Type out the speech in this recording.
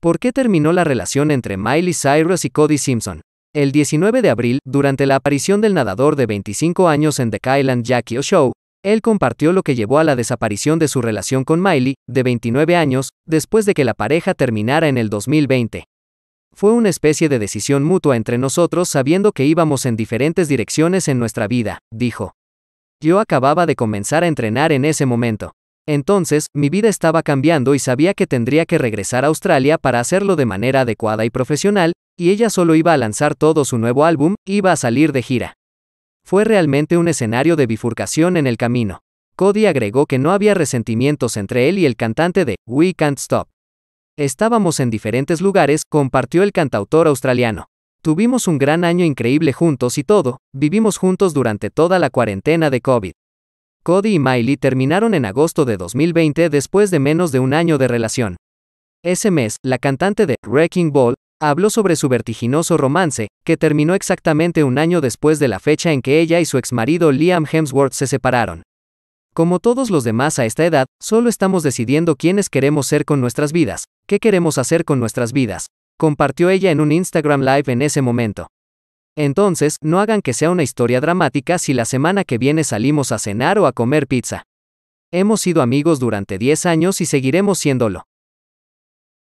¿Por qué terminó la relación entre Miley Cyrus y Cody Simpson? El 19 de abril, durante la aparición del nadador de 25 años en The and Jackie Show, él compartió lo que llevó a la desaparición de su relación con Miley, de 29 años, después de que la pareja terminara en el 2020. Fue una especie de decisión mutua entre nosotros sabiendo que íbamos en diferentes direcciones en nuestra vida, dijo. Yo acababa de comenzar a entrenar en ese momento. Entonces, mi vida estaba cambiando y sabía que tendría que regresar a Australia para hacerlo de manera adecuada y profesional, y ella solo iba a lanzar todo su nuevo álbum, iba a salir de gira. Fue realmente un escenario de bifurcación en el camino. Cody agregó que no había resentimientos entre él y el cantante de We Can't Stop. Estábamos en diferentes lugares, compartió el cantautor australiano. Tuvimos un gran año increíble juntos y todo, vivimos juntos durante toda la cuarentena de COVID. Cody y Miley terminaron en agosto de 2020 después de menos de un año de relación. Ese mes, la cantante de Wrecking Ball habló sobre su vertiginoso romance, que terminó exactamente un año después de la fecha en que ella y su exmarido Liam Hemsworth se separaron. Como todos los demás a esta edad, solo estamos decidiendo quiénes queremos ser con nuestras vidas, qué queremos hacer con nuestras vidas, compartió ella en un Instagram Live en ese momento. Entonces, no hagan que sea una historia dramática si la semana que viene salimos a cenar o a comer pizza. Hemos sido amigos durante 10 años y seguiremos siéndolo.